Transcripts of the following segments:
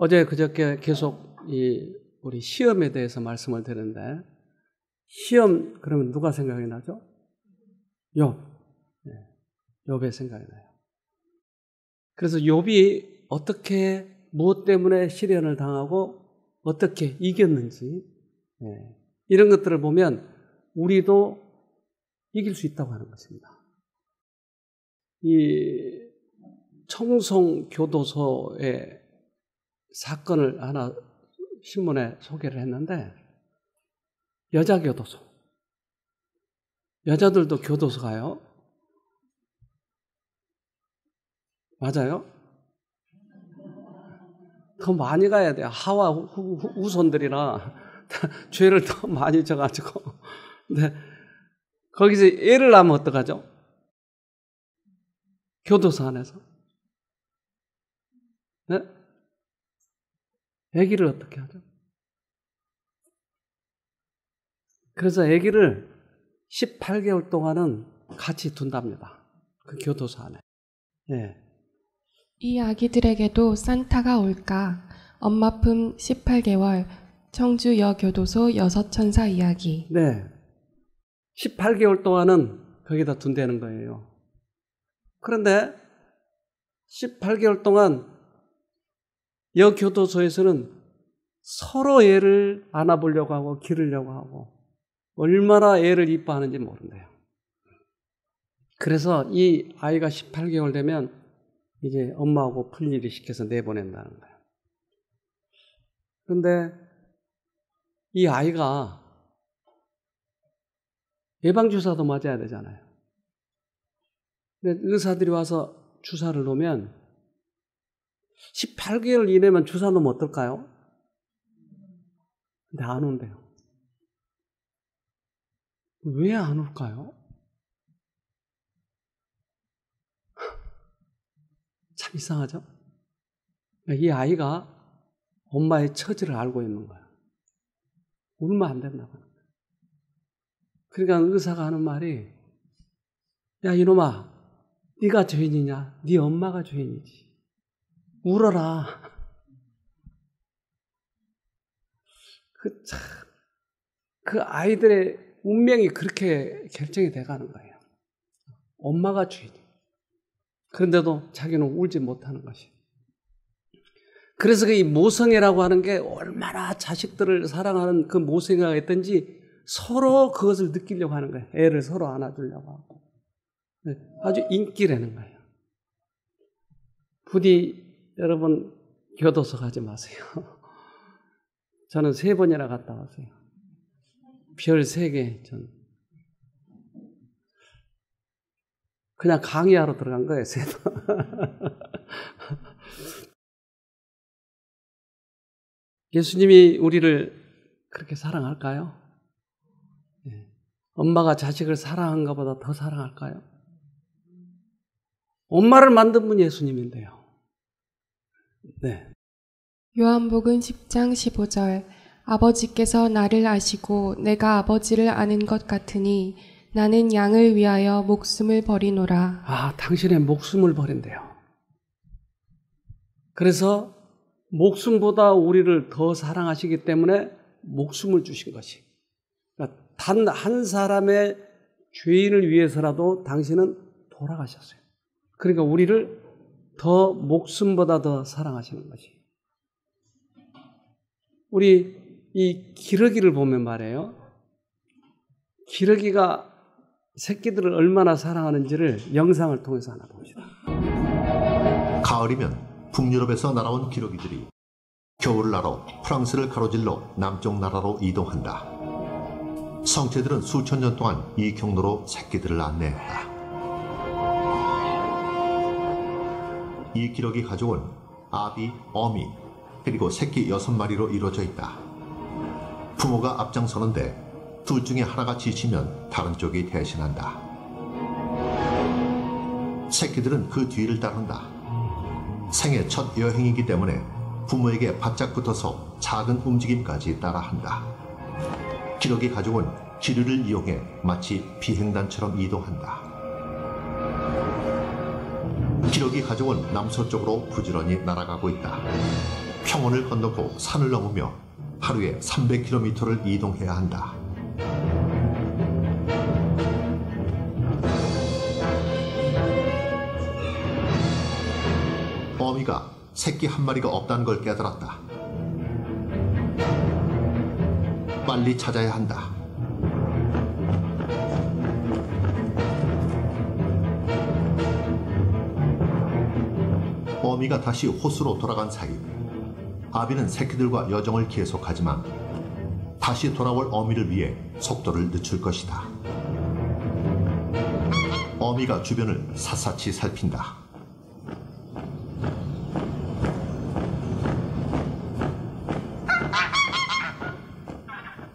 어제 그저께 계속 이 우리 시험에 대해서 말씀을 드렸는데 시험 그러면 누가 생각이 나죠? 욥. 네, 욥의 생각이 나요. 그래서 욥이 어떻게 무엇 때문에 시련을 당하고 어떻게 이겼는지 네, 이런 것들을 보면 우리도 이길 수 있다고 하는 것입니다. 이 청송 교도소에 사건을 하나 신문에 소개를 했는데 여자 교도소 여자들도 교도소 가요. 맞아요? 더 많이 가야 돼요. 하와 후, 후, 후손들이나 죄를 더 많이 져가지고. 근데 거기서 애를 낳으면 어떡하죠? 교도소 안에서. 네? 애기를 어떻게 하죠? 그래서 애기를 18개월 동안은 같이 둔답니다. 그 교도소 안에. 예. 이 아기들에게도 산타가 올까? 엄마 품 18개월 청주 여교도소 여섯 천사 이야기. 네. 18개월 동안은 거기다 둔대는 거예요. 그런데 18개월 동안 여 교도소에서는 서로 애를 안아보려고 하고 기르려고 하고 얼마나 애를 이뻐하는지 모른대요. 그래서 이 아이가 18개월 되면 이제 엄마하고 풀일이 시켜서 내보낸다는 거예요. 그런데이 아이가 예방주사도 맞아야 되잖아요. 근데 의사들이 와서 주사를 놓으면 18개월 이내면 주사 놓으면 어떨까요? 근데 안 온대요. 왜 안 올까요? 참 이상하죠? 이 아이가 엄마의 처지를 알고 있는 거야. 울면 안 된다고 하는 거 그러니까 의사가 하는 말이 야 이놈아 네가 죄인이냐? 네 엄마가 죄인이지. 울어라. 그, 참, 그 아이들의 운명이 그렇게 결정이 돼 가는 거예요. 엄마가 주인. 그런데도 자기는 울지 못하는 것이. 그래서 그 이 모성애라고 하는 게 얼마나 자식들을 사랑하는 그 모성애가 있든지 서로 그것을 느끼려고 하는 거예요. 애를 서로 안아주려고 하고. 네, 아주 인기라는 거예요. 부디 여러분 교도소 가지 마세요. 저는 세 번이나 갔다 왔어요. 별 세 개, 전. 그냥 강의하러 들어간 거예요, 세 번. 예수님이 우리를 그렇게 사랑할까요? 예. 엄마가 자식을 사랑한 것보다 더 사랑할까요? 엄마를 만든 분 예수님인데요. 네. 요한복음 10장 15절 아버지께서 나를 아시고 내가 아버지를 아는 것 같으니 나는 양을 위하여 목숨을 버리노라. 아, 당신의 목숨을 버린대요. 그래서 목숨보다 우리를 더 사랑하시기 때문에 목숨을 주신 것이. 그러니까 단한 사람의 죄인을 위해서라도 당신은 돌아가셨어요. 그러니까 우리를 더 목숨보다 더 사랑하시는 것이. 우리 이 기러기를 보면 말이에요. 기러기가 새끼들을 얼마나 사랑하는지를 영상을 통해서 하나 봅시다. 가을이면 북유럽에서 날아온 기러기들이 겨울을 나러 프랑스를 가로질러 남쪽 나라로 이동한다. 성체들은 수천 년 동안 이 경로로 새끼들을 안내했다. 이 기러기 가족은 아비, 어미, 그리고 새끼 여섯 마리로 이루어져 있다. 부모가 앞장서는데 둘 중에 하나가 지치면 다른 쪽이 대신한다. 새끼들은 그 뒤를 따른다. 생애 첫 여행이기 때문에 부모에게 바짝 붙어서 작은 움직임까지 따라한다. 기러기 가족은 지류를 이용해 마치 비행단처럼 이동한다. 기력이 가족은 남서쪽으로 부지런히 날아가고 있다. 평원을 건너고 산을 넘으며 하루에 300km를 이동해야 한다. 어미가 새끼 한 마리가 없다는 걸 깨달았다. 빨리 찾아야 한다. 어머가 다시 호수로 돌아간 사이 아비는 새끼들과 여정을 계속하지만 다시 돌아올 어미를 위해 속도를 늦출 것이다. 어미가 주변을 샅샅이 살핀다.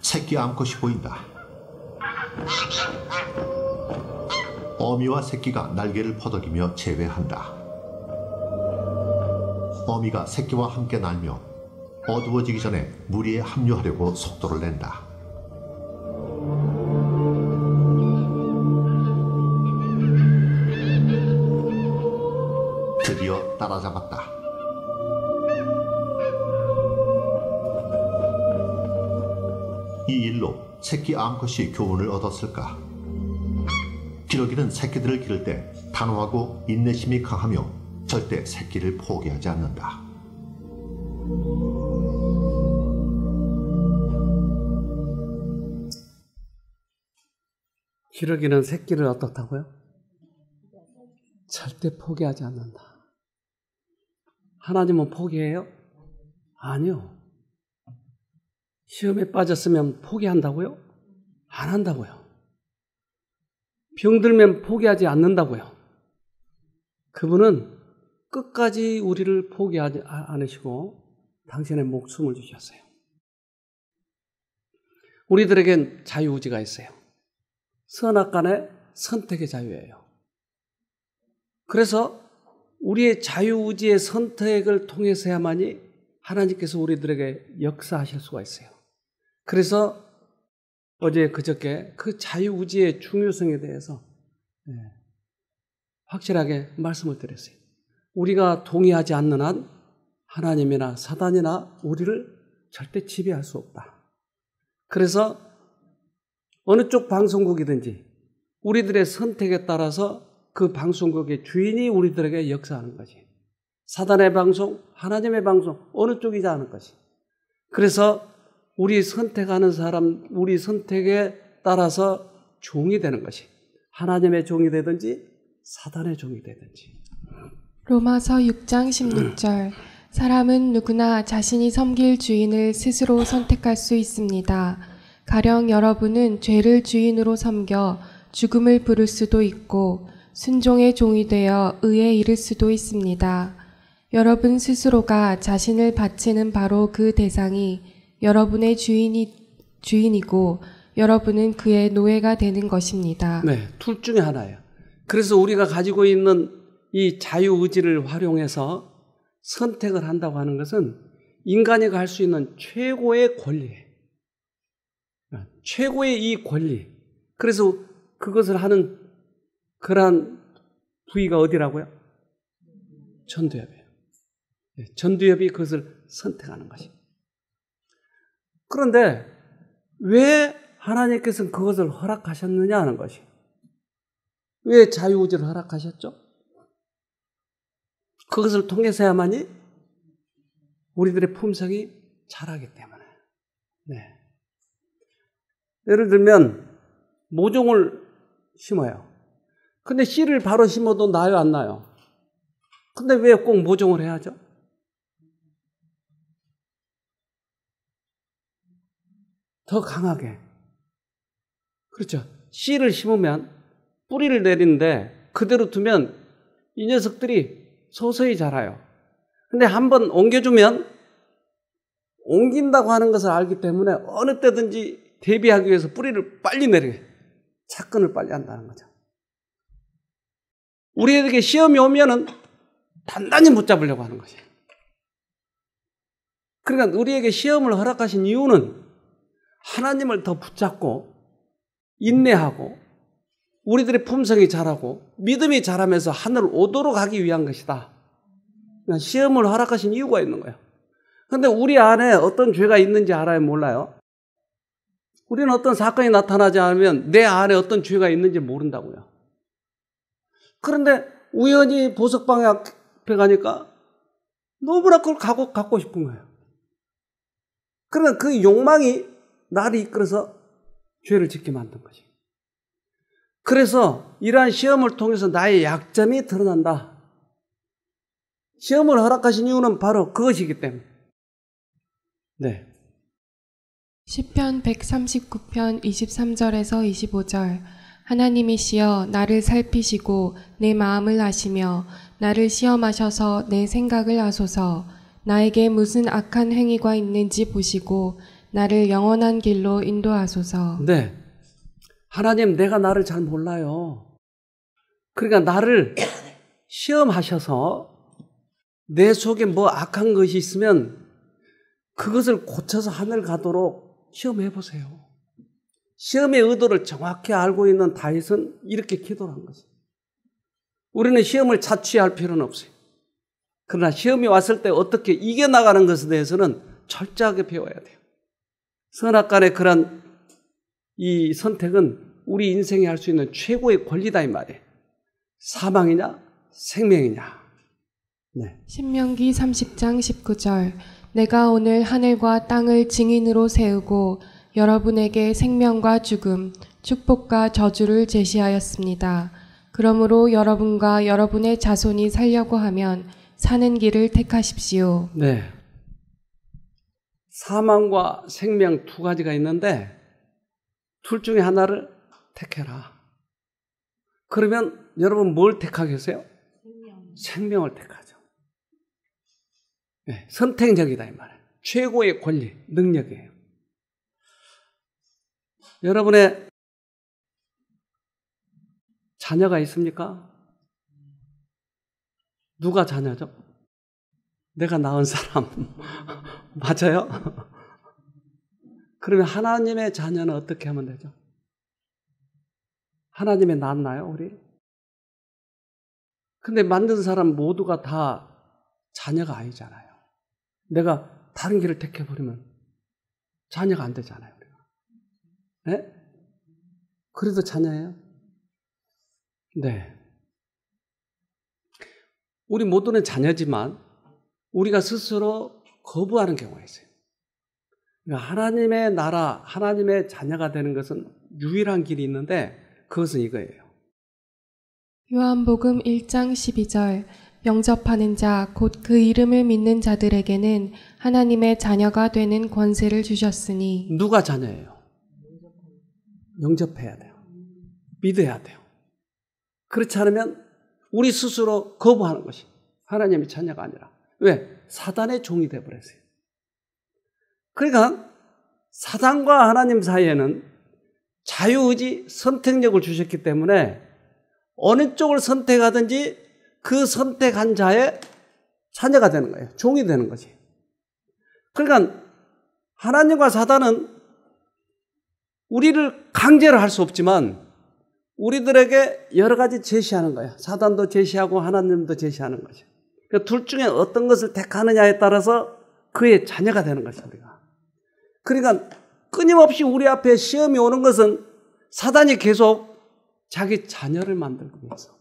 새끼 암컷이 보인다. 어미와 새끼가 날개를 퍼덕이며 제외한다. 어미가 새끼와 함께 날며 어두워지기 전에 무리에 합류하려고 속도를 낸다. 드디어 따라잡았다. 이 일로 새끼 암컷이 교훈을 얻었을까? 기러기는 새끼들을 기를 때 단호하고 인내심이 강하며 절대 새끼를 포기하지 않는다. 기러기는 새끼를 어떻다고요? 절대 포기하지 않는다. 하나님은 포기해요? 아니요. 시험에 빠졌으면 포기한다고요? 안 한다고요. 병들면 포기하지 않는다고요. 그분은 끝까지 우리를 포기하지 아, 않으시고 당신의 목숨을 주셨어요. 우리들에겐 자유의지가 있어요. 선악 간의 선택의 자유예요. 그래서 우리의 자유의지의 선택을 통해서야만이 하나님께서 우리들에게 역사하실 수가 있어요. 그래서 어제 그저께 그 자유의지의 중요성에 대해서 예, 확실하게 말씀을 드렸어요. 우리가 동의하지 않는 한 하나님이나 사단이나 우리를 절대 지배할 수 없다. 그래서 어느 쪽 방송국이든지 우리들의 선택에 따라서 그 방송국의 주인이 우리들에게 역사하는 거지. 사단의 방송, 하나님의 방송, 어느 쪽이지 하는 것이. 그래서 우리 선택하는 사람, 우리 선택에 따라서 종이 되는 것이. 하나님의 종이 되든지 사단의 종이 되든지. 로마서 6장 16절 사람은 누구나 자신이 섬길 주인을 스스로 선택할 수 있습니다. 가령 여러분은 죄를 주인으로 섬겨 죽음을 부를 수도 있고 순종의 종이 되어 의에 이를 수도 있습니다. 여러분 스스로가 자신을 바치는 바로 그 대상이 여러분의 주인이 주인이고 여러분은 그의 노예가 되는 것입니다. 네, 둘 중에 하나예요. 그래서 우리가 가지고 있는 이 자유의지를 활용해서 선택을 한다고 하는 것은 인간이 갈수 있는 최고의 권리, 최고의 이 권리. 그래서 그것을 하는 그러한 부위가 어디라고요? 전두엽이에요. 예, 전두엽이 그것을 선택하는 것입니다. 그런데 왜 하나님께서는 그것을 허락하셨느냐 하는 것이. 왜 자유의지를 허락하셨죠? 그것을 통해서야만이 우리들의 품성이 자라기 때문에. 네. 예를 들면 모종을 심어요. 근데 씨를 바로 심어도 나요 안 나요? 근데 왜 꼭 모종을 해야죠? 더 강하게. 그렇죠. 씨를 심으면 뿌리를 내리는데 그대로 두면 이 녀석들이 서서히 자라요. 근데 한 번 옮겨주면 옮긴다고 하는 것을 알기 때문에 어느 때든지 대비하기 위해서 뿌리를 빨리 내려 착근을 빨리 한다는 거죠. 우리에게 시험이 오면은 단단히 붙잡으려고 하는 것이에요. 그러니까 우리에게 시험을 허락하신 이유는 하나님을 더 붙잡고 인내하고 우리들의 품성이 자라고 믿음이 자라면서 하늘 오도록 하기 위한 것이다. 시험을 허락하신 이유가 있는 거예요. 근데 우리 안에 어떤 죄가 있는지 알아요? 몰라요? 우리는 어떤 사건이 나타나지 않으면 내 안에 어떤 죄가 있는지 모른다고요. 그런데 우연히 보석방에 앞에 가니까 너무나 그걸 갖고, 갖고 싶은 거예요. 그러나 그러니까 그 욕망이 나를 이끌어서 죄를 짓게 만든 거지. 그래서 이러한 시험을 통해서 나의 약점이 드러난다. 시험을 허락하신 이유는 바로 그것이기 때문에. 네. 10편 139편 23절에서 25절 하나님이시여 나를 살피시고 내 마음을 아시며 나를 시험하셔서 내 생각을 아소서 나에게 무슨 악한 행위가 있는지 보시고 나를 영원한 길로 인도하소서. 네. 하나님, 내가 나를 잘 몰라요. 그러니까 나를 시험하셔서 내 속에 뭐 악한 것이 있으면 그것을 고쳐서 하늘 가도록 시험해 보세요. 시험의 의도를 정확히 알고 있는 다윗은 이렇게 기도를 한 거죠. 우리는 시험을 자취할 필요는 없어요. 그러나 시험이 왔을 때 어떻게 이겨나가는 것에 대해서는 철저하게 배워야 돼요. 선악간의 그런 이 선택은 우리 인생이 할 수 있는 최고의 권리다 이 말이에요. 사망이냐 생명이냐. 네. 신명기 30장 19절 내가 오늘 하늘과 땅을 증인으로 세우고 여러분에게 생명과 죽음, 축복과 저주를 제시하였습니다. 그러므로 여러분과 여러분의 자손이 살려고 하면 사는 길을 택하십시오. 네. 사망과 생명 두 가지가 있는데 둘 중에 하나를 택해라. 그러면 여러분 뭘 택하겠어요? 생명. 생명을 택하죠. 네, 예, 선택적이다이 말이에요. 최고의 권리, 능력이에요. 여러분의 자녀가 있습니까? 누가 자녀죠? 내가 낳은 사람 맞아요? 그러면 하나님의 자녀는 어떻게 하면 되죠? 하나님의 낳나요, 았 우리? 근데 만든 사람 모두가 다 자녀가 아니잖아요. 내가 다른 길을 택해버리면 자녀가 안 되잖아요, 우리가. 네? 그래도 자녀예요? 네. 우리 모두는 자녀지만 우리가 스스로 거부하는 경우가 있어요. 그러니까 하나님의 나라, 하나님의 자녀가 되는 것은 유일한 길이 있는데 그것은 이거예요. 요한복음 1장 12절 영접하는 자 곧 그 이름을 믿는 자들에게는 하나님의 자녀가 되는 권세를 주셨으니 누가 자녀예요? 영접해야 돼요. 믿어야 돼요. 그렇지 않으면 우리 스스로 거부하는 것이 하나님의 자녀가 아니라 왜? 사단의 종이 되버렸어요. 그러니까 사단과 하나님 사이에는 자유의지 선택력을 주셨기 때문에 어느 쪽을 선택하든지 그 선택한 자의 자녀가 되는 거예요. 종이 되는 거지. 그러니까 하나님과 사단은 우리를 강제로 할 수 없지만 우리들에게 여러 가지 제시하는 거예요. 사단도 제시하고 하나님도 제시하는 거죠. 그둘 러니까 중에 어떤 것을 택하느냐에 따라서 그의 자녀가 되는 거죠, 우리가. 그러니까 끊임없이 우리 앞에 시험이 오는 것은 사단이 계속 자기 자녀를 만들고 있어.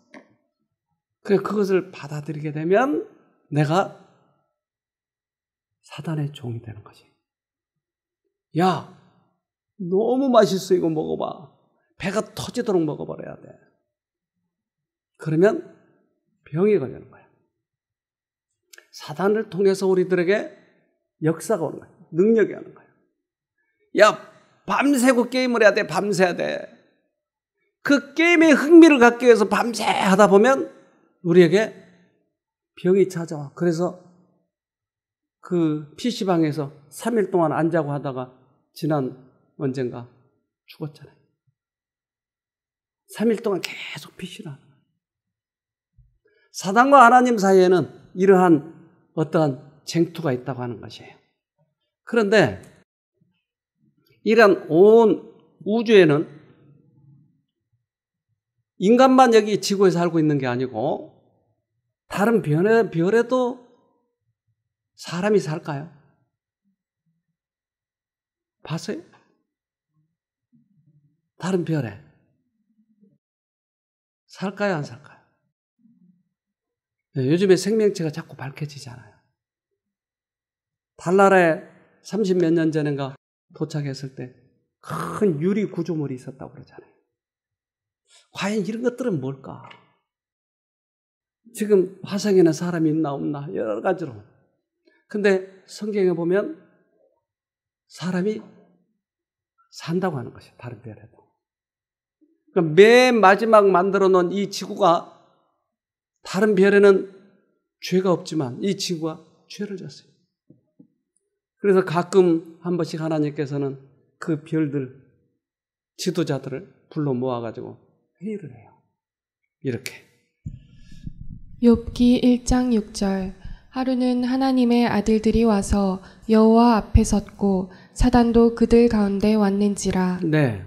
그래 그것을 받아들이게 되면 내가 사단의 종이 되는 거지. 야, 너무 맛있어 이거 먹어봐. 배가 터지도록 먹어버려야 돼. 그러면 병이 걸리는 거야. 사단을 통해서 우리들에게 역사가 오는 거야. 능력이 오는 거야. 야, 밤새고 게임을 해야 돼. 밤새야 돼. 그 게임에 흥미를 갖기 위해서 밤새 하다 보면 우리에게 병이 찾아와. 그래서 그 PC방에서 3일 동안 안 자고 하다가 지난 언젠가 죽었잖아요. 3일 동안 계속 PC를 하는 사단과 하나님 사이에는 이러한 어떠한 쟁투가 있다고 하는 것이에요. 그런데 이런 온 우주에는 인간만 여기 지구에 살고 있는 게 아니고 다른 별에, 별에도 사람이 살까요? 봤어요? 다른 별에 살까요? 안 살까요? 네, 요즘에 생명체가 자꾸 밝혀지잖아요. 달나라에 30 몇 년 전인가 도착했을 때 큰 유리 구조물이 있었다고 그러잖아요. 과연 이런 것들은 뭘까? 지금 화성에는 사람이 있나 없나 여러 가지로. 근데 성경에 보면 사람이 산다고 하는 것이 다른 별에도. 그러니까 맨 마지막 만들어 놓은 이 지구가 다른 별에는 죄가 없지만 이 지구가 죄를 졌어요. 그래서 가끔 한 번씩 하나님께서는 그 별들 지도자들을 불러 모아가지고 회의를 해요. 이렇게. 욥기 1장 6절 하루는 하나님의 아들들이 와서 여호와 앞에 섰고 사단도 그들 가운데 왔는지라. 네.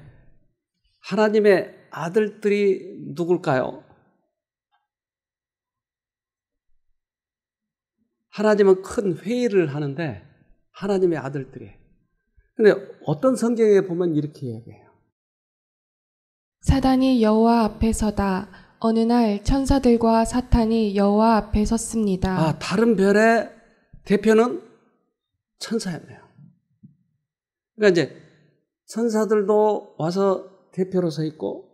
하나님의 아들들이 누굴까요? 하나님은 큰 회의를 하는데 하나님의 아들들이에 근데 어떤 성경에 보면 이렇게 이야기해요. 사단이 여호와 앞에 서다. 어느 날 천사들과 사탄이 여호와 앞에 섰습니다. 아, 다른 별의 대표는 천사였네요. 그러니까 이제 천사들도 와서 대표로 서 있고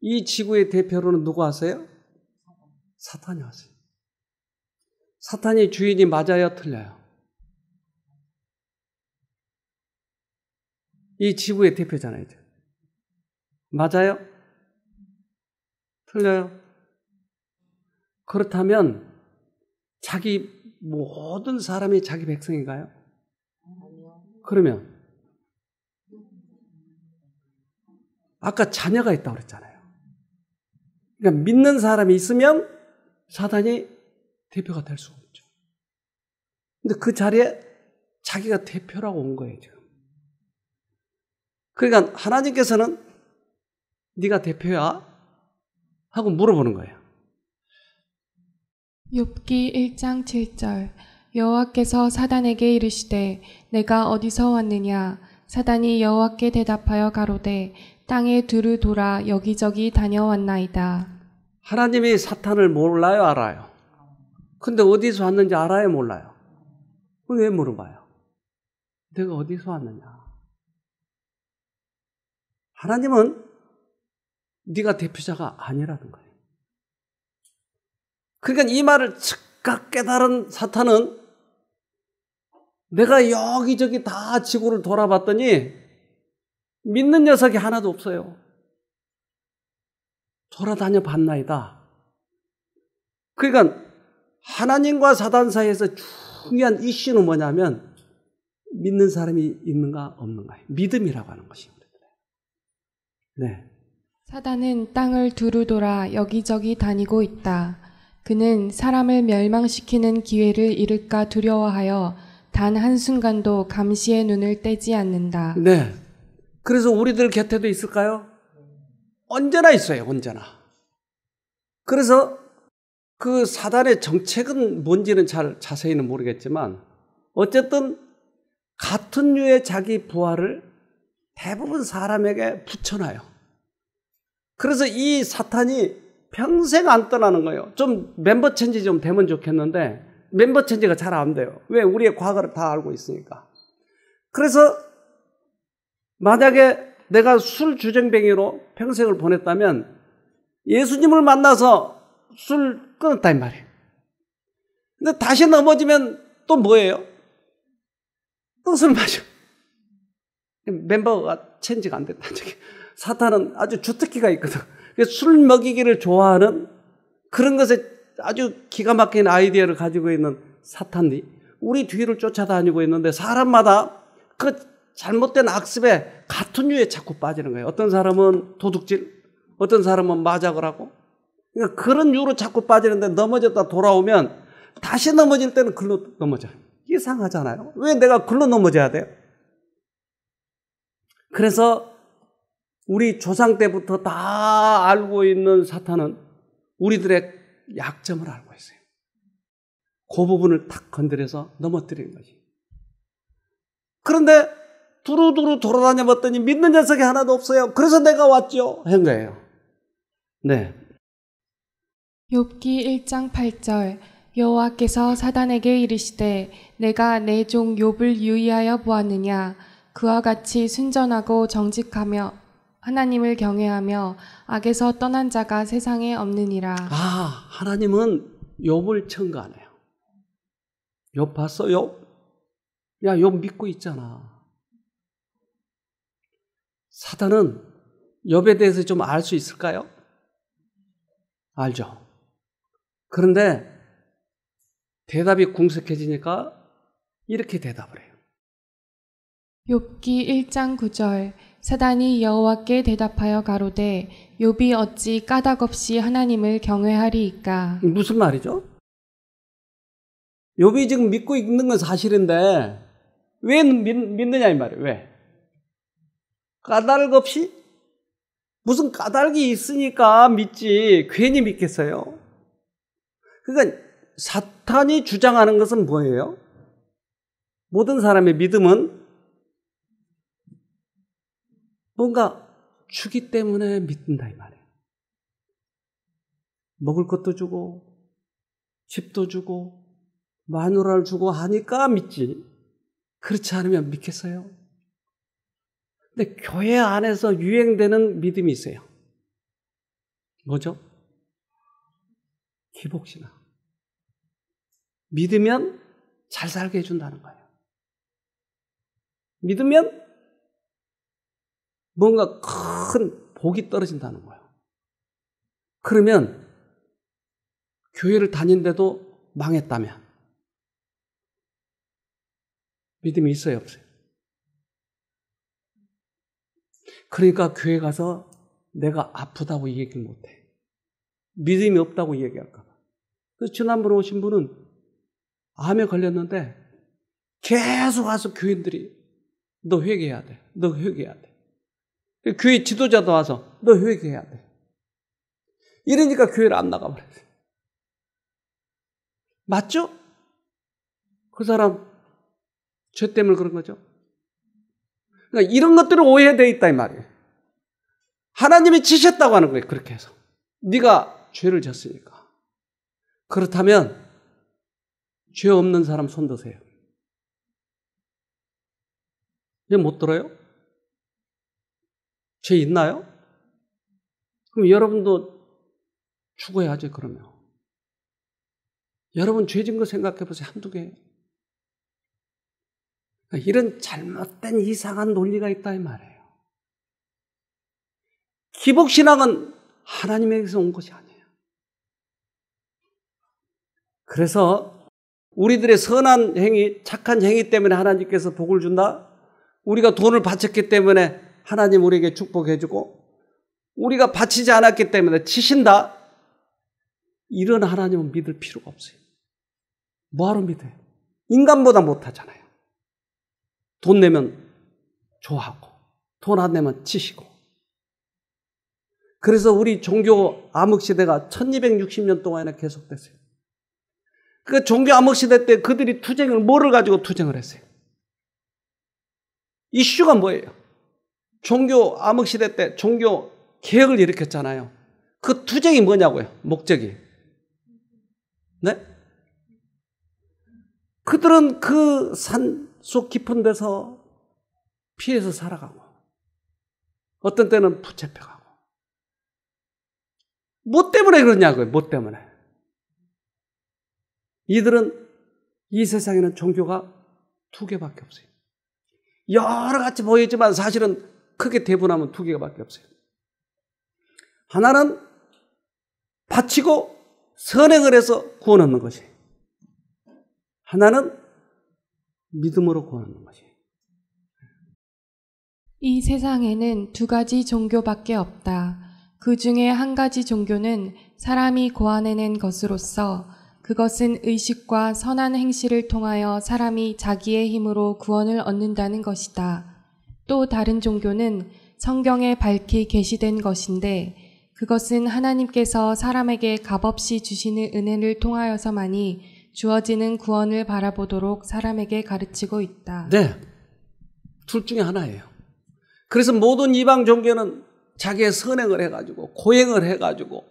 이 지구의 대표로는 누가 왔어요? 사탄이 왔어요. 사탄이 주인이 맞아요, 틀려요? 이 지구의 대표잖아요. 맞아요? 틀려요? 그렇다면 자기 모든 사람이 자기 백성인가요? 그러면 아까 자녀가 있다고 그랬잖아요. 그러니까 믿는 사람이 있으면 사단이 대표가 될 수 없죠. 근데 그 자리에 자기가 대표라고 온 거예요, 지금. 그러니까 하나님께서는 네가 대표야? 하고 물어보는 거예요. 욥기 1장 7절 여호와께서 사단에게 이르시되 내가 어디서 왔느냐 사단이 여호와께 대답하여 가로되 땅에 두루 돌아 여기저기 다녀왔나이다. 하나님이 사탄을 몰라요, 알아요. 근데 어디서 왔는지 알아요, 몰라요. 왜 물어봐요? 내가 어디서 왔느냐? 하나님은 네가 대표자가 아니라는 거예요. 그러니까 이 말을 즉각 깨달은 사탄은 내가 여기저기 다 지구를 돌아봤더니 믿는 녀석이 하나도 없어요. 돌아다녀 봤나이다. 그러니까 하나님과 사단 사이에서 중요한 이슈는 뭐냐면 믿는 사람이 있는가 없는가 믿음이라고 하는 것입니다. 네. 사단은 땅을 두루 돌아 여기저기 다니고 있다. 그는 사람을 멸망시키는 기회를 잃을까 두려워하여 단 한순간도 감시의 눈을 떼지 않는다. 네. 그래서 우리들 곁에도 있을까요? 언제나 있어요, 언제나. 그래서 그 사단의 정책은 뭔지는 잘 자세히는 모르겠지만 어쨌든 같은 류의 자기 부하를 대부분 사람에게 붙여놔요. 그래서 이 사탄이 평생 안 떠나는 거예요. 좀 멤버 체인지 좀 되면 좋겠는데 멤버 체인지가 잘 안 돼요. 왜? 우리의 과거를 다 알고 있으니까. 그래서 만약에 내가 술 주정뱅이로 평생을 보냈다면 예수님을 만나서 술 끊었다 이 말이에요. 근데 다시 넘어지면 또 뭐예요? 또 술 마셔. 멤버가 체인지가 안됐다 저기 사탄은 아주 주특기가 있거든. 술 먹이기를 좋아하는 그런 것에 아주 기가 막힌 아이디어를 가지고 있는 사탄이 우리 뒤를 쫓아다니고 있는데 사람마다 그 잘못된 악습에 같은 유에 자꾸 빠지는 거예요. 어떤 사람은 도둑질, 어떤 사람은 마작을 하고 그러니까 그런 유로 자꾸 빠지는데 넘어졌다 돌아오면 다시 넘어질 때는 글로 넘어져요. 이상하잖아요. 왜 내가 글로 넘어져야 돼요? 그래서 우리 조상 때부터 다 알고 있는 사탄은 우리들의 약점을 알고 있어요. 그 부분을 탁 건드려서 넘어뜨리 거지. 그런데 두루두루 돌아다녀 봤더니 믿는 녀석이 하나도 없어요. 그래서 내가 왔죠. 한 거예요. 네. 욥기 1장 8절 여호와께서 사단에게 이르시되 내가 내 종 욥을 유의하여 보았느냐 그와 같이 순전하고 정직하며 하나님을 경외하며 악에서 떠난 자가 세상에 없느니라. 아, 하나님은 욥을 청가하네요. 욥 봤어? 욥? 야, 욥 믿고 있잖아. 사단은 욥에 대해서 좀 알 수 있을까요? 알죠. 그런데 대답이 궁색해지니까 이렇게 대답을 해요. 욥기 1장 9절 사단이 여호와께 대답하여 가로되 욥이 어찌 까닭없이 하나님을 경외하리이까 무슨 말이죠? 욥이 지금 믿고 있는 건 사실인데 왜 믿, 느냐이 말이에요. 왜? 까닭 없이 무슨 까닭이 있으니까 믿지 괜히 믿겠어요? 그러니까 사탄이 주장하는 것은 뭐예요? 모든 사람의 믿음은 뭔가 주기 때문에 믿는다 이 말이에요. 먹을 것도 주고 집도 주고 마누라를 주고 하니까 믿지. 그렇지 않으면 믿겠어요? 근데 교회 안에서 유행되는 믿음이 있어요. 뭐죠? 기복신앙. 믿으면 잘 살게 해준다는 거예요. 믿으면 뭔가 큰 복이 떨어진다는 거예요. 그러면 교회를 다닌데도 망했다면 믿음이 있어요, 없어요? 그러니까 교회 가서 내가 아프다고 얘기 못해. 믿음이 없다고 얘기할까봐. 그래서 지난번에 오신 분은 암에 걸렸는데 계속 와서 교인들이 너 회개해야 돼. 너 회개해야 돼. 교회 지도자도 와서 너 회개해야 돼. 이러니까 교회를 안 나가버려요. 맞죠? 그 사람 죄 때문에 그런 거죠. 그러니까 이런 것들을 오해돼 있다 이 말이에요. 하나님이 지셨다고 하는 거예요. 그렇게 해서. 네가 죄를 졌으니까. 그렇다면 죄 없는 사람 손 드세요. 왜못 들어요? 죄 있나요? 그럼 여러분도 죽어야지, 그러면. 여러분 죄진 거 생각해 보세요. 한두 개. 그러니까 이런 잘못된 이상한 논리가 있다, 이 말이에요. 기복신앙은 하나님에게서 온 것이 아니에요. 그래서 우리들의 선한 행위, 착한 행위 때문에 하나님께서 복을 준다? 우리가 돈을 바쳤기 때문에 하나님 우리에게 축복해주고 우리가 바치지 않았기 때문에 치신다. 이런 하나님은 믿을 필요가 없어요. 뭐하러 믿어요? 인간보다 못하잖아요. 돈 내면 좋아하고 돈 안 내면 치시고 그래서 우리 종교 암흑시대가 1260년 동안에 계속됐어요. 그 종교 암흑시대 때 그들이 투쟁을, 뭐를 가지고 투쟁을 했어요? 이슈가 뭐예요? 종교 암흑시대 때 종교 개혁을 일으켰잖아요. 그 투쟁이 뭐냐고요? 목적이. 네? 그들은 그 산 속 깊은 데서 피해서 살아가고, 어떤 때는 부채펴가고. 뭐 때문에 그러냐고요? 뭐 때문에? 이들은 이 세상에는 종교가 두 개밖에 없어요. 여러 가지 보이지만 사실은 크게 대분하면 두 개밖에 없어요. 하나는 바치고 선행을 해서 구원 얻는 것이. 하나는 믿음으로 구원 얻는 것이. 이 세상에는 두 가지 종교밖에 없다. 그 중에 한 가지 종교는 사람이 고안해낸 것으로서 그것은 의식과 선한 행실을 통하여 사람이 자기의 힘으로 구원을 얻는다는 것이다. 또 다른 종교는 성경에 밝히 계시된 것인데 그것은 하나님께서 사람에게 값없이 주시는 은혜를 통하여서만이 주어지는 구원을 바라보도록 사람에게 가르치고 있다. 네. 둘 중에 하나예요. 그래서 모든 이방 종교는 자기의 선행을 해가지고 고행을 해가지고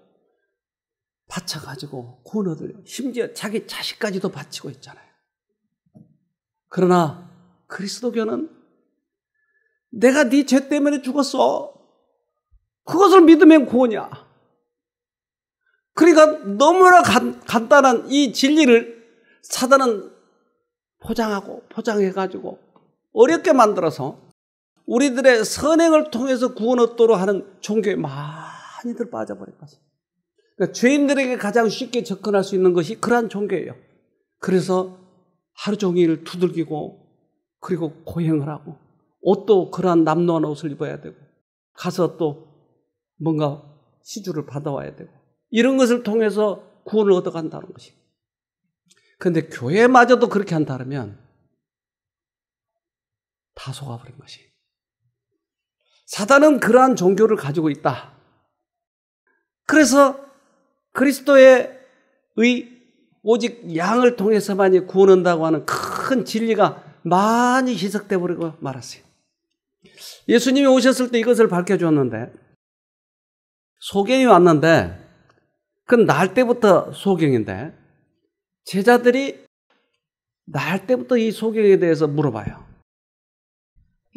바쳐가지고 구원 얻 심지어 자기 자식까지도 바치고 있잖아요. 그러나 그리스도교는 내가 네 죄 때문에 죽었어. 그것을 믿으면 구원이야. 그러니까 너무나 간, 간단한 이 진리를 사단은 포장하고 포장해가지고 어렵게 만들어서 우리들의 선행을 통해서 구원 얻도록 하는 종교에 많이들 빠져버린 것 그러니까 죄인들에게 가장 쉽게 접근할 수 있는 것이 그러한 종교예요. 그래서 하루 종일 두들기고 그리고 고행을 하고 옷도 그러한 남노한 옷을 입어야 되고 가서 또 뭔가 시주를 받아와야 되고 이런 것을 통해서 구원을 얻어간다는 것이. 그런데 교회마저도 그렇게 한다면 다 속아버린 것이. 사단은 그러한 종교를 가지고 있다. 그래서 그리스도의 의 오직 양을 통해서만이 구원한다고 하는 큰 진리가 많이 희석돼 버리고 말았어요. 예수님이 오셨을 때 이것을 밝혀주었는데 소경이 왔는데 그건 날 때부터 소경인데 제자들이 날 때부터 이 소경에 대해서 물어봐요.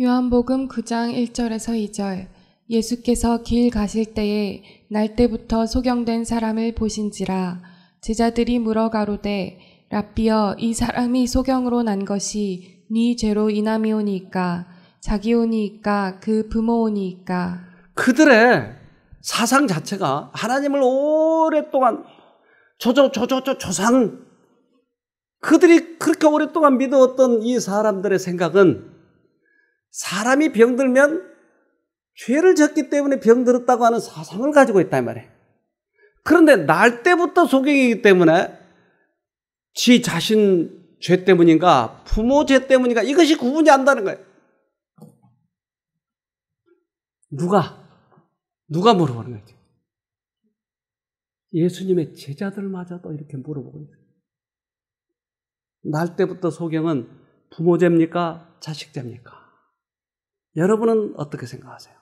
요한복음 9장 1절에서 2절 예수께서 길 가실 때에 날 때부터 소경된 사람을 보신지라 제자들이 물어 가로되 랍비어이 사람이 소경으로 난 것이 네 죄로 인함이오니까 자기 혼이니까 그 부모 혼이니까 그들의 사상 자체가 하나님을 오랫동안 저저 저저저 조상 그들이 그렇게 오랫동안 믿었던이 사람들의 생각은 사람이 병들면 죄를 졌기 때문에 병들었다고 하는 사상을 가지고 있단 말이에요. 그런데 날 때부터 소경이기 때문에 지 자신 죄 때문인가 부모 죄 때문인가 이것이 구분이 안다는 거예요. 누가? 누가 물어보는 거죠? 예수님의 제자들마저도 이렇게 물어보고 있어요. 날 때부터 소경은 부모제입니까? 자식제입니까? 여러분은 어떻게 생각하세요?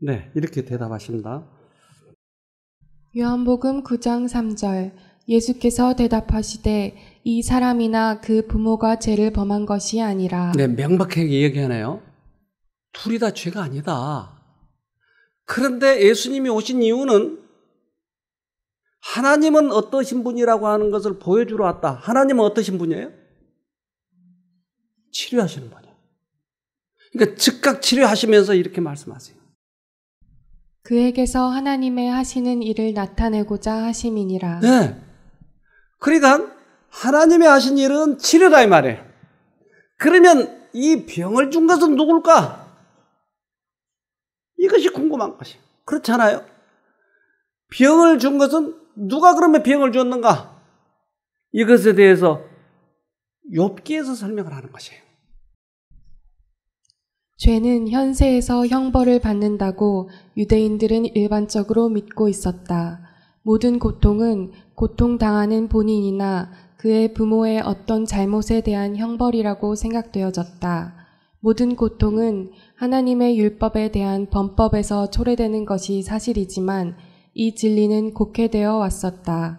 네, 이렇게 대답하십니다. 요한복음 9장 3절 예수께서 대답하시되 이 사람이나 그 부모가 죄를 범한 것이 아니라 네, 명백하게 얘기하네요. 둘이 다 죄가 아니다. 그런데 예수님이 오신 이유는 하나님은 어떠신 분이라고 하는 것을 보여주러 왔다. 하나님은 어떠신 분이에요? 치료하시는 분이에요. 그러니까 즉각 치료하시면서 이렇게 말씀하세요. 그에게서 하나님의 하시는 일을 나타내고자 하심이니라. 네. 그러니까 하나님의 하신 일은 치료다 이 말이에요. 그러면 이 병을 준 것은 누굴까? 이것이 궁금한 것이 에요 그렇잖아요. 병을 준 것은 누가 그러면 병을 주었는가? 이것에 대해서 욥기에서 설명을 하는 것이에요. 죄는 현세에서 형벌을 받는다고 유대인들은 일반적으로 믿고 있었다. 모든 고통은 고통당하는 본인이나 그의 부모의 어떤 잘못에 대한 형벌이라고 생각되어졌다. 모든 고통은 하나님의 율법에 대한 범법에서 초래되는 것이 사실이지만 이 진리는 곡해되어 왔었다.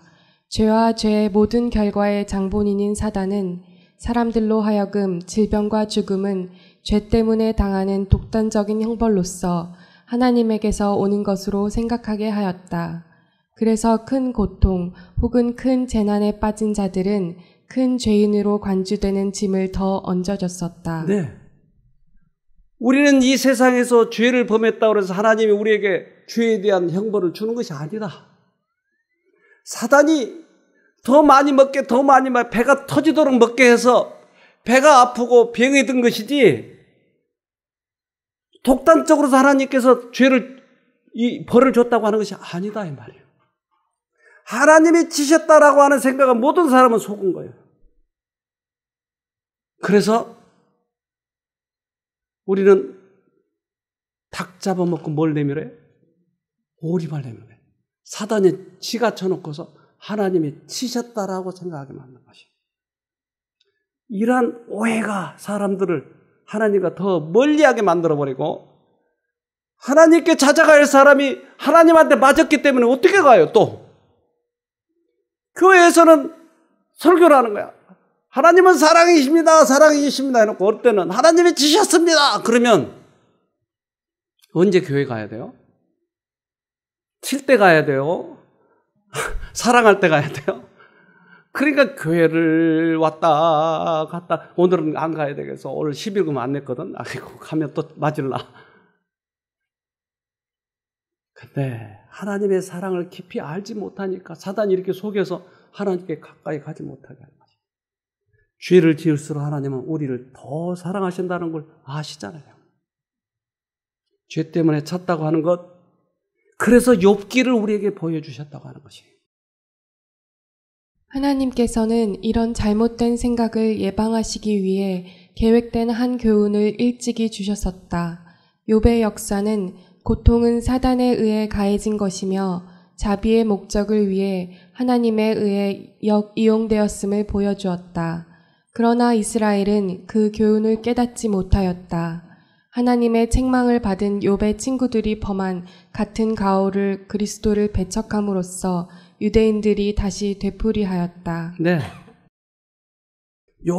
죄와 죄의 모든 결과의 장본인인 사단은 사람들로 하여금 질병과 죽음은 죄 때문에 당하는 독단적인 형벌로서 하나님에게서 오는 것으로 생각하게 하였다. 그래서 큰 고통 혹은 큰 재난에 빠진 자들은 큰 죄인으로 관주되는 짐을 더 얹어줬었다. 네. 우리는 이 세상에서 죄를 범했다고 해서 하나님이 우리에게 죄에 대한 형벌을 주는 것이 아니다. 사단이 더 많이 먹게, 더 많이 먹 배가 터지도록 먹게 해서 배가 아프고 병이 든 것이지, 독단적으로 하나님께서 죄를, 이 벌을 줬다고 하는 것이 아니다, 이 말이에요. 하나님이 지셨다라고 하는 생각은 모든 사람은 속은 거예요. 그래서 우리는 닭 잡아먹고 뭘 내밀어요? 오리발 내밀어요. 사단이 치가 쳐놓고서 하나님이 치셨다라고 생각하게 만든 것이. 이러한 오해가 사람들을 하나님과 더 멀리하게 만들어버리고 하나님께 찾아갈 사람이 하나님한테 맞았기 때문에 어떻게 가요 또? 교회에서는 설교를 하는 거야. 하나님은 사랑이십니다. 사랑이십니다. 해놓고 어 때는 하나님이 지셨습니다. 그러면 언제 교회 가야 돼요? 칠 때 가야 돼요? 사랑할 때 가야 돼요? 그러니까 교회를 왔다 갔다 오늘은 안 가야 되겠어. 오늘 1 0금안 냈거든. 아이고 가면 또 맞을라. 근데 하나님의 사랑을 깊이 알지 못하니까 사단이 이렇게 속여서 하나님께 가까이 가지 못하게 하는 죄를 지을수록 하나님은 우리를 더 사랑하신다는 걸 아시잖아요. 죄 때문에 찾다고 하는 것, 그래서 욥기를 우리에게 보여주셨다고 하는 것이. 에요 하나님께서는 이런 잘못된 생각을 예방하시기 위해 계획된 한 교훈을 일찍이 주셨었다. 욥의 역사는 고통은 사단에 의해 가해진 것이며 자비의 목적을 위해 하나님에 의해 역 이용되었음을 보여주었다. 그러나 이스라엘은 그 교훈을 깨닫지 못하였다. 하나님의 책망을 받은 요배 친구들이 범한 같은 가오를 그리스도를 배척함으로써 유대인들이 다시 되풀이하였다. 네.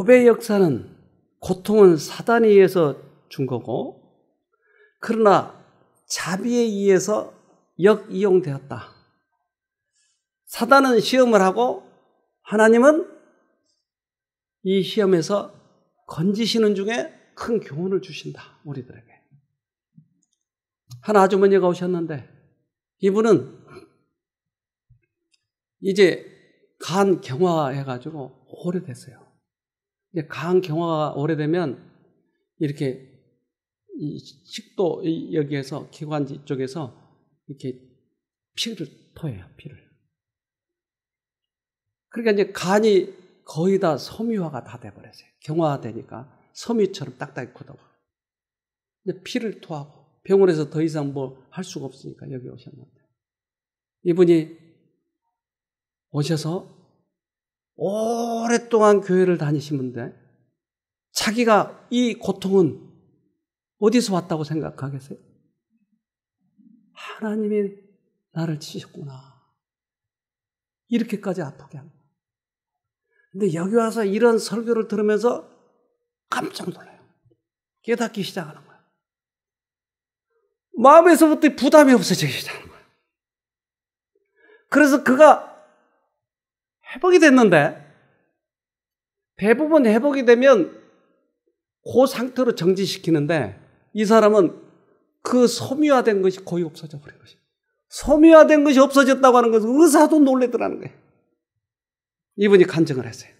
배의 역사는 고통은 사단에 의해서 준 거고 그러나 자비에 의해서 역이용되었다. 사단은 시험을 하고 하나님은 이 시험에서 건지시는 중에 큰 교훈을 주신다, 우리들에게. 한 아주머니가 오셨는데, 이분은 이제 간 경화해가지고 오래됐어요. 이제 간 경화가 오래되면 이렇게 식도 여기에서 기관지 쪽에서 이렇게 피를 토해요, 피를. 그러니까 이제 간이 거의 다 섬유화가 다 돼버렸어요. 경화되니까 섬유처럼 딱딱히 굳어버려. 근데 피를 토하고 병원에서 더 이상 뭐 할 수가 없으니까 여기 오셨는데 이분이 오셔서 오랫동안 교회를 다니시는데 자기가 이 고통은 어디서 왔다고 생각하겠어요? 하나님이 나를 치셨구나. 이렇게까지 아프게 한거예 근데 여기 와서 이런 설교를 들으면서 깜짝 놀라요. 깨닫기 시작하는 거예요. 마음에서부터 부담이 없어지기 시작하는 거예요. 그래서 그가 회복이 됐는데 대부분 회복이 되면 그 상태로 정지시키는데 이 사람은 그 소미화된 것이 거의 없어져 버린 것이에요. 소미화된 것이 없어졌다고 하는 것은 의사도 놀래더라는 거예요. 이분이 간증을 했어요.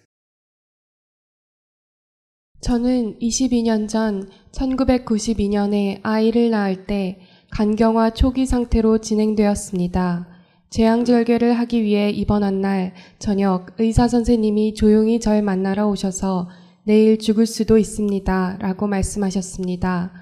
저는 22년 전 1992년에 아이를 낳을 때 간경화 초기 상태로 진행되었습니다. 재앙절개를 하기 위해 입원한 날 저녁 의사 선생님이 조용히 절 만나러 오셔서 내일 죽을 수도 있습니다. 라고 말씀하셨습니다.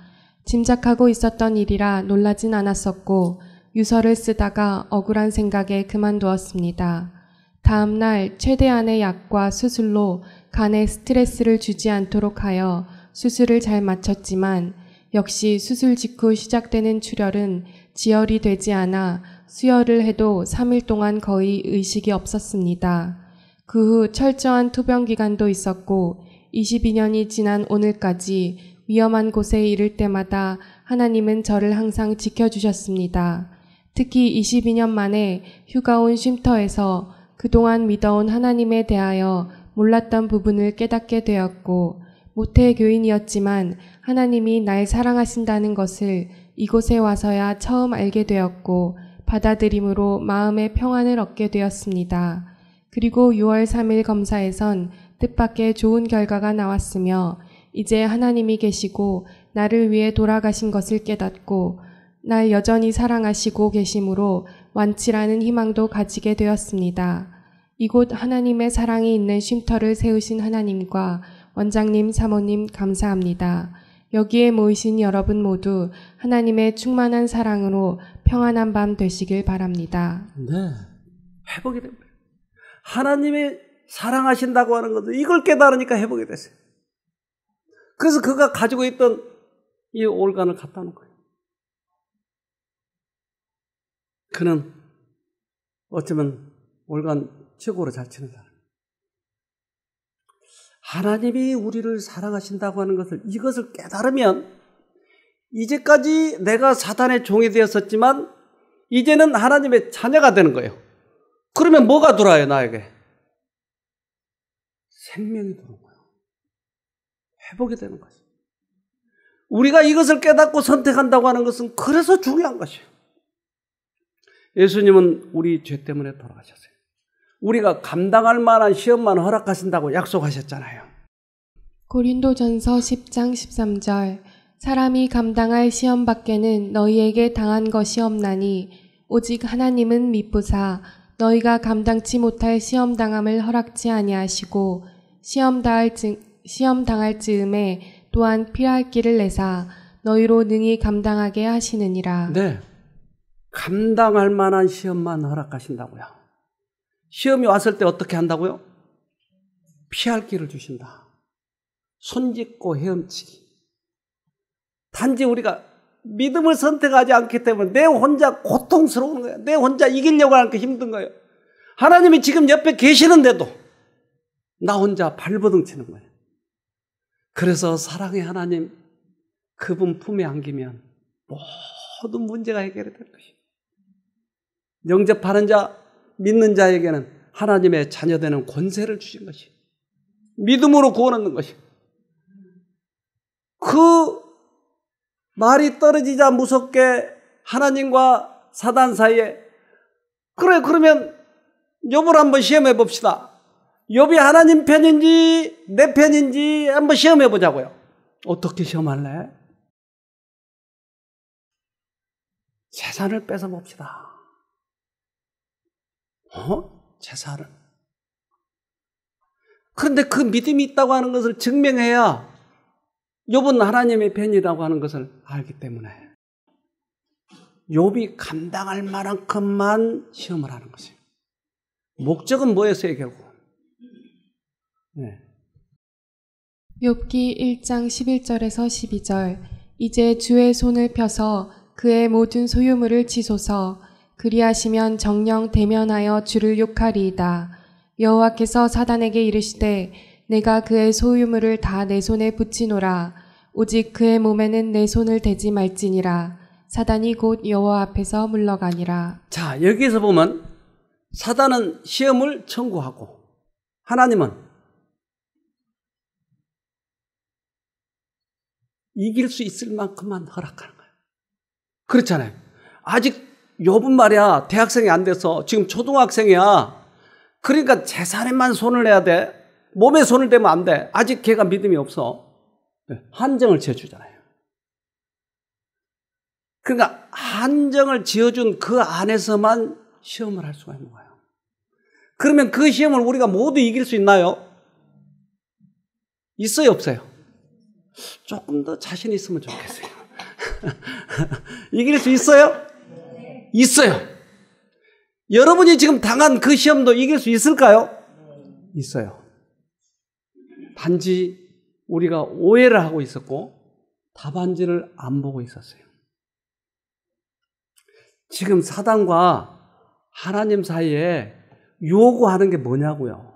짐작하고 있었던 일이라 놀라진 않았었고 유서를 쓰다가 억울한 생각에 그만두었습니다. 다음날 최대한의 약과 수술로 간에 스트레스를 주지 않도록 하여 수술을 잘 마쳤지만 역시 수술 직후 시작되는 출혈은 지혈이 되지 않아 수혈을 해도 3일 동안 거의 의식이 없었습니다. 그 후 철저한 투병 기간도 있었고 22년이 지난 오늘까지 위험한 곳에 이를 때마다 하나님은 저를 항상 지켜주셨습니다. 특히 22년 만에 휴가 온 쉼터에서 그동안 믿어온 하나님에 대하여 몰랐던 부분을 깨닫게 되었고 모태 교인이었지만 하나님이 날 사랑하신다는 것을 이곳에 와서야 처음 알게 되었고 받아들임으로 마음의 평안을 얻게 되었습니다. 그리고 6월 3일 검사에선 뜻밖의 좋은 결과가 나왔으며 이제 하나님이 계시고 나를 위해 돌아가신 것을 깨닫고 날 여전히 사랑하시고 계심으로 완치라는 희망도 가지게 되었습니다. 이곳 하나님의 사랑이 있는 쉼터를 세우신 하나님과 원장님, 사모님 감사합니다. 여기에 모이신 여러분 모두 하나님의 충만한 사랑으로 평안한 밤 되시길 바랍니다. 네. 회복이 됩니다. 하나님의 사랑하신다고 하는 것도 이걸 깨달으니까 회복이 됐어요. 그래서 그가 가지고 있던 이 올간을 갖다 놓은 거예요. 그는 어쩌면 올간 최고로 잘 치는 사람. 하나님이 우리를 사랑하신다고 하는 것을 이것을 깨달으면 이제까지 내가 사탄의 종이 되었었지만 이제는 하나님의 자녀가 되는 거예요. 그러면 뭐가 돌아요, 나에게? 생명이 도는 거예요. 회복이 되는 거죠. 우리가 이것을 깨닫고 선택한다고 하는 것은 그래서 중요한 것이에요. 예수님은 우리 죄 때문에 돌아가셨어요. 우리가 감당할 만한 시험만 허락하신다고 약속하셨잖아요. 고린도전서 10장 13절 사람이 감당할 시험 밖에는 너희에게 당한 것이 없나니 오직 하나님은 미쁘사 너희가 감당치 못할 시험 당함을 허락치 아니하시고 시험 당할 즈, 시험 당할 즈음에 또한 필할 길을 내사 너희로 능히 감당하게 하시느니라. 네. 감당할 만한 시험만 허락하신다고요. 시험이 왔을 때 어떻게 한다고요? 피할 길을 주신다. 손짓고 헤엄치기. 단지 우리가 믿음을 선택하지 않기 때문에 내 혼자 고통스러운 거예요. 내 혼자 이기려고 하는 게 힘든 거예요. 하나님이 지금 옆에 계시는데도 나 혼자 발버둥 치는 거예요. 그래서 사랑의 하나님, 그분 품에 안기면 모든 문제가 해결될 이 것이에요. 영접하는 자, 믿는 자에게는 하나님의 자녀되는 권세를 주신 것이 믿음으로 구원 얻는 것이 그 말이 떨어지자 무섭게 하나님과 사단 사이에 그래 그러면 여부를 한번 시험해 봅시다. 여비 하나님 편인지 내 편인지 한번 시험해 보자고요. 어떻게 시험할래? 재산을 뺏어 봅시다. 어? 제사를. 그런데 그 믿음이 있다고 하는 것을 증명해야 욥은 하나님의 편이라고 하는 것을 알기 때문에 욥이 감당할 만한 것만 시험을 하는 것이에요. 목적은 뭐였어요, 결국? 네. 욥기 1장 11절에서 12절 이제 주의 손을 펴서 그의 모든 소유물을 치소서 그리하시면 정령 대면하여 주를 욕하리이다. 여호와께서 사단에게 이르시되 내가 그의 소유물을 다 내 손에 붙이노라. 오직 그의 몸에는 내 손을 대지 말지니라. 사단이 곧 여호와 앞에서 물러가니라. 자 여기에서 보면 사단은 시험을 청구하고 하나님은 이길 수 있을 만큼만 허락하는 거예요. 그렇잖아요. 아직 요분 말이야 대학생이 안 돼서 지금 초등학생이야. 그러니까 재산에만 손을 내야 돼. 몸에 손을 대면 안 돼. 아직 걔가 믿음이 없어. 네, 한정을 지어주잖아요. 그러니까 한정을 지어준 그 안에서만 시험을 할 수가 있는 거예요. 그러면 그 시험을 우리가 모두 이길 수 있나요? 있어요, 없어요? 조금 더 자신 있으면 좋겠어요. 이길 수 있어요? 있어요. 여러분이 지금 당한 그 시험도 이길 수 있을까요? 있어요. 단지 우리가 오해를 하고 있었고 답안지를 안 보고 있었어요. 지금 사단과 하나님 사이에 요구하는 게 뭐냐고요?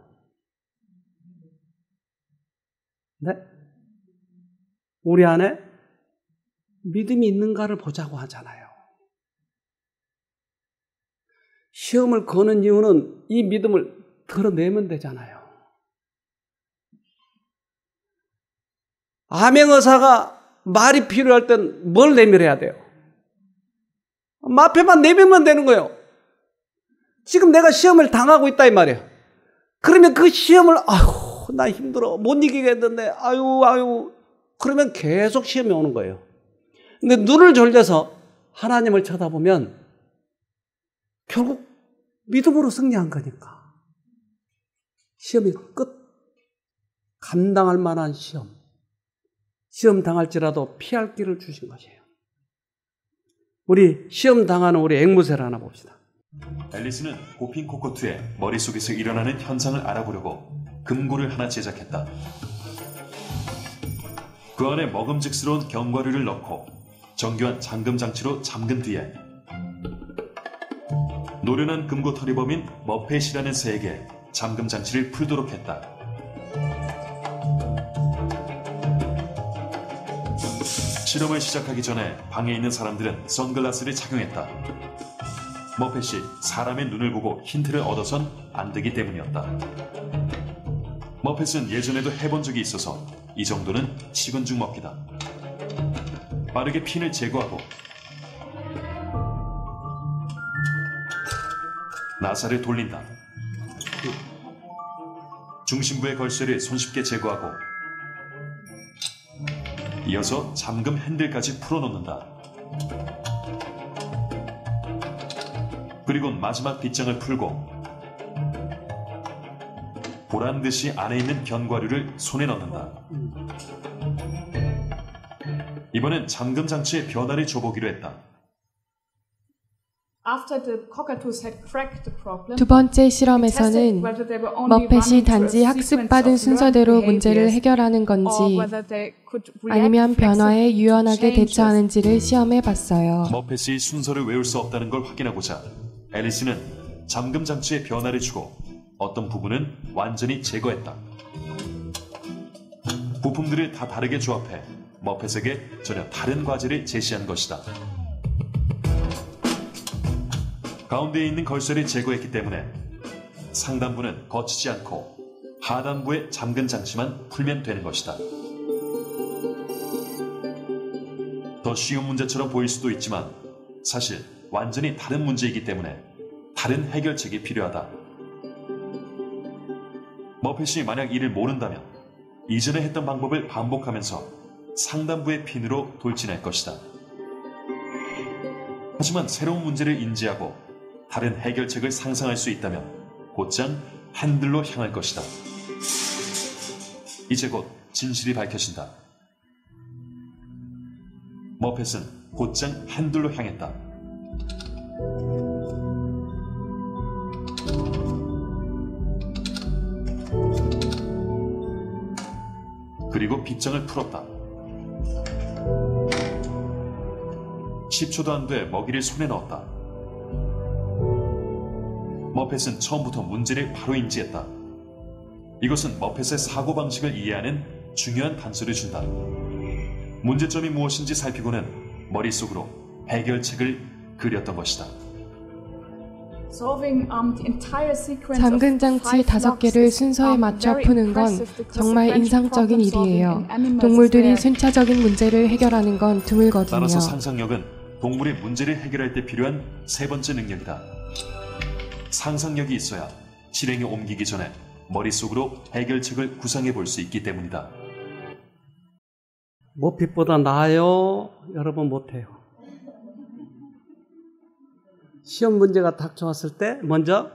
네? 우리 안에 믿음이 있는가를 보자고 하잖아요. 시험을 거는 이유는 이 믿음을 드러내면 되잖아요. 암행어사가 말이 필요할 땐 뭘 내밀어야 돼요? 마패만 내밀면 되는 거예요. 지금 내가 시험을 당하고 있다 이 말이에요. 그러면 그 시험을 아유 나 힘들어 못 이기겠는데 아유 아유 그러면 계속 시험이 오는 거예요. 근데 눈을 졸려서 하나님을 쳐다보면 결국 믿음으로 승리한 거니까. 시험이 끝. 감당할 만한 시험. 시험 당할지라도 피할 길을 주신 것이에요. 우리 시험 당하는 우리 앵무새를 하나 봅시다. 앨리스는 호핑 코코트의 머릿속에서 일어나는 현상을 알아보려고 금고를 하나 제작했다. 그 안에 먹음직스러운 견과류를 넣고 정교한 잠금 장치로 잠금 뒤에 노련한 금고털이범인 머펫이라는 새에게 잠금 장치를 풀도록 했다. 실험을 시작하기 전에 방에 있는 사람들은 선글라스를 착용했다. 머펫이 사람의 눈을 보고 힌트를 얻어선 안 되기 때문이었다. 머펫은 예전에도 해본 적이 있어서 이 정도는 식은 죽 먹기다. 빠르게 핀을 제거하고 나사를 돌린다. 중심부의 걸쇠를 손쉽게 제거하고 이어서 잠금 핸들까지 풀어놓는다. 그리고 마지막 빗장을 풀고 보란 듯이 안에 있는 견과류를 손에 넣는다. 이번엔 잠금 장치의 변화를 줘보기로 했다. 두 번째 실험에서는 머펫이 단지 학습받은 순서대로 문제를 해결하는 건지 아니면 변화에 유연하게 대처하는지를 시험해 봤어요. 머펫이 순서를 외울 수 없다는 걸 확인하고자 앨리스는 잠금 장치에 변화를 주고 어떤 부분은 완전히 제거했다. 부품들을 다 다르게 조합해 머펫에게 전혀 다른 과제를 제시한 것이다. 가운데에 있는 걸쇠를 제거했기 때문에 상단부는 거치지 않고 하단부의 잠근 장치만 풀면 되는 것이다. 더 쉬운 문제처럼 보일 수도 있지만 사실 완전히 다른 문제이기 때문에 다른 해결책이 필요하다. 머펫이 만약 이를 모른다면 이전에 했던 방법을 반복하면서 상단부의 핀으로 돌진할 것이다. 하지만 새로운 문제를 인지하고 다른 해결책을 상상할 수 있다면 곧장 한들로 향할 것이다. 이제 곧 진실이 밝혀진다. 머펫은 곧장 한들로 향했다. 그리고 빗장을 풀었다. 10초도 안 돼 먹이를 손에 넣었다. 머펫은 처음부터 문제를 바로 인지했다. 이것은 머펫의 사고방식을 이해하는 중요한 단서를 준다. 문제점이 무엇인지 살피고는 머릿속으로 해결책을 그렸던 것이다. 잠근 um, 장치 다섯 개를 um, 순서에 맞춰 푸는 건 정말 인상적인 일이에요. 동물들이 순차적인 문제를 해결하는 건 드물거든요. 따라서 상상력은 동물의 문제를 해결할 때 필요한 세 번째 능력이다. 상상력이 있어야 실행에 옮기기 전에 머릿속으로 해결책을 구상해 볼 수 있기 때문이다. 모피보다 나아요? 여러분 못해요. 시험 문제가 닥쳐왔을 때 먼저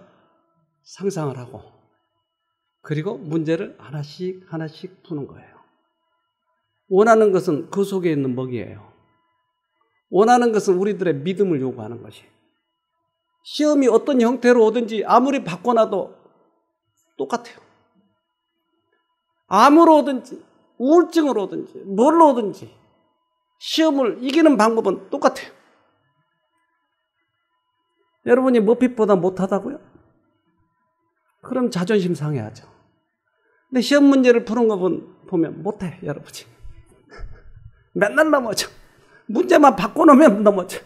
상상을 하고 그리고 문제를 하나씩 하나씩 푸는 거예요. 원하는 것은 그 속에 있는 먹이에요. 원하는 것은 우리들의 믿음을 요구하는 것이에요. 시험이 어떤 형태로 오든지 아무리 바꿔놔도 똑같아요. 암으로 오든지 우울증으로 오든지 뭘로 오든지 시험을 이기는 방법은 똑같아요. 여러분이 머핏보다 못하다고요? 그럼 자존심 상해하죠. 근데 시험 문제를 푸는 거 보면 못해, 여러분이. 맨날 넘어져. 문제만 바꿔놓으면 넘어져.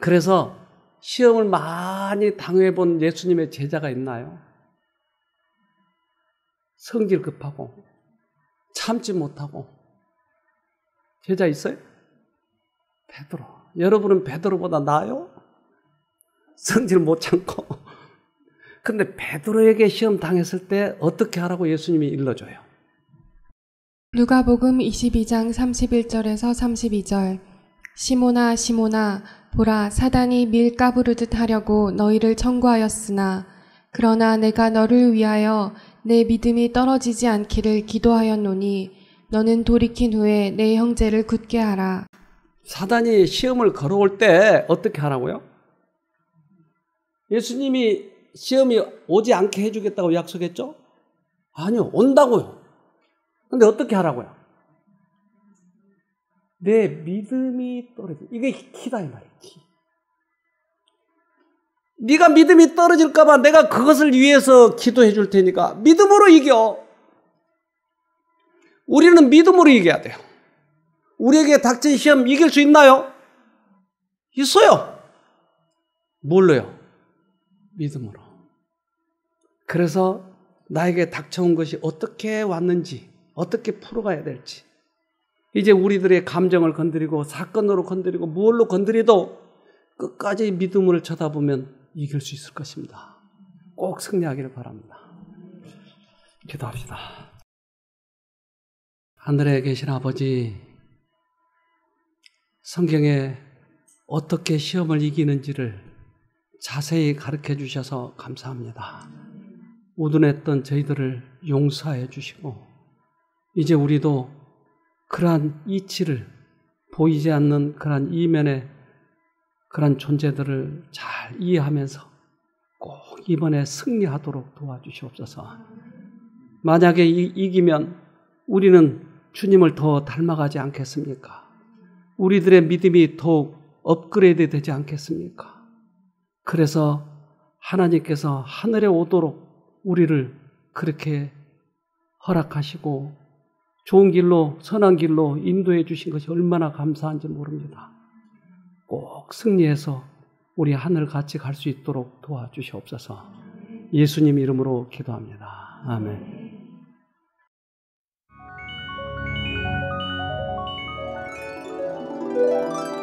그래서 시험을 많이 당해본 예수님의 제자가 있나요? 성질 급하고 참지 못하고 제자 있어요? 베드로. 여러분은 베드로보다 나아요? 성질 못 참고. 근데 베드로에게 시험 당했을 때 어떻게 하라고 예수님이 일러줘요? 누가복음 22장 31절에서 32절 시모나 시모나 보라 사단이 밀가부르듯 하려고 너희를 청구하였으나 그러나 내가 너를 위하여 내 믿음이 떨어지지 않기를 기도하였노니 너는 돌이킨 후에 내 형제를 굳게 하라. 사단이 시험을 걸어올 때 어떻게 하라고요? 예수님이 시험이 오지 않게 해주겠다고 약속했죠? 아니요, 온다고요. 근데 어떻게 하라고요? 내 믿음이 떨어지. 이게 키다 이 말이에요. 네가 믿음이 떨어질까 봐 내가 그것을 위해서 기도해 줄 테니까 믿음으로 이겨. 우리는 믿음으로 이겨야 돼요. 우리에게 닥친 시험 이길 수 있나요? 있어요. 뭘로요? 믿음으로. 그래서 나에게 닥쳐온 것이 어떻게 왔는지, 어떻게 풀어가야 될지. 이제 우리들의 감정을 건드리고 사건으로 건드리고 뭘로 건드리도 끝까지 믿음을 쳐다보면 이길 수 있을 것입니다. 꼭 승리하기를 바랍니다. 기도합시다. 하늘에 계신 아버지, 성경에 어떻게 시험을 이기는지를 자세히 가르쳐 주셔서 감사합니다. 우둔했던 저희들을 용서해 주시고, 이제 우리도 그러한 이치를 보이지 않는 그러한 이면에 그런 존재들을 잘 이해하면서 꼭 이번에 승리하도록 도와주시옵소서. 만약에 이, 기면 우리는 주님을 더 닮아가지 않겠습니까? 우리들의 믿음이 더욱 업그레이드 되지 않겠습니까? 그래서 하나님께서 하늘에 오도록 우리를 그렇게 허락하시고 좋은 길로, 선한 길로 인도해 주신 것이 얼마나 감사한지 모릅니다. 꼭 승리해서 우리 하늘 같이 갈 수 있도록 도와주시옵소서. 예수님 이름으로 기도합니다. 아멘. t